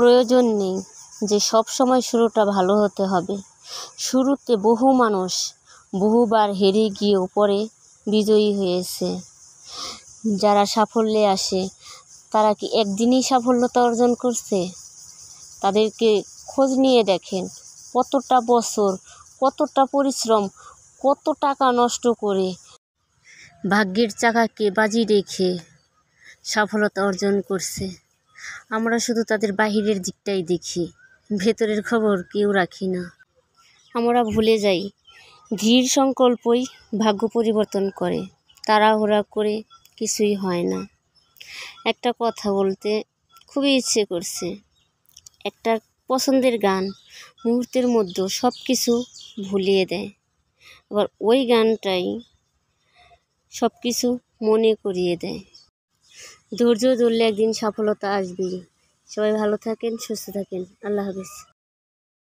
প্রয়োজন নেই যে সব সময় শুরুটা ভালো হতে হবে শুরুতে বহু মানুষ বহুবার হেরে গিয়েও পরে বিজয়ী হয়েছে যারা সাফল্যে আসে তারা কি একদিনই সাফল্যতা অর্জন করছে তাদেরকে খোঁজ নিয়ে দেখেন কতটা বছর কতটা পরিশ্রম কত টাকা নষ্ট করে ভাগ্যের চাকাকে বাজি রেখে সফলতা অর্জন করছে আমরা শুধু তাদের বাহিরের দিকটাই দেখি ভেতরের খবর কেউ রাখি না আমরা ভুলে যাই ধীর সংকল্পই ভাগ্য পরিবর্তন করে তাড়াহুড়া করে কিছুই হয় না একটা কথা বলতে খুবই ইচ্ছে করছে একটা পছন্দের গান মুহূর্তের মধ্যে সব কিছু ভুলিয়ে দেয় আবার ওই গানটাই সব কিছু মনে করিয়ে দেয় ধৈর্য ধরলে একদিন সফলতা আসবেই সবাই ভালো থাকেন সুস্থ থাকেন আল্লাহ হাফিজ